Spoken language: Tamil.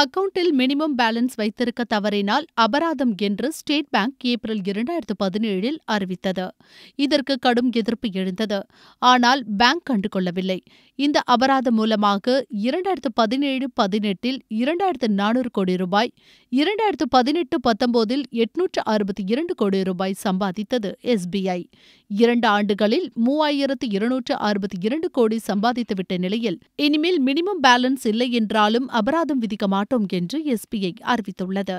அக்கவுண்டில் மினிமம் பேலன்ஸ் வைத்திருக்க தவறினால் அபராதம் என்று ஸ்டேட் பேங்க் ஏப்ரல் இரண்டாயிரத்து பதினேழில் அறிவித்தது இதற்கு கடும் எதிர்ப்பு எழுந்தது ஆனால் பேங்க் கண்டுகொள்ளவில்லை இந்த அபராதம் மூலமாக இரண்டாயிரத்து பதினேழு பதினெட்டில் இரண்டாயிரத்து நானூறு கோடி ரூபாய் இரண்டாயிரத்து பதினெட்டு பத்தொன்பதில் எட்நூற்று அறுபத்தி இரண்டு கோடி ரூபாய் சம்பாதித்தது எஸ்பிஐ இரண்டு ஆண்டுகளில் மூவாயிரத்து இருநூற்று அறுபத்தி இரண்டு கோடி சம்பாதித்துவிட்ட நிலையில் இனிமேல் மினிமம் பேலன்ஸ் இல்லை என்றாலும் அபராதம் விதிக்க மாட்டார் நடத்தும் என்று எஸ்பிஐ அறிவித்துள்ளது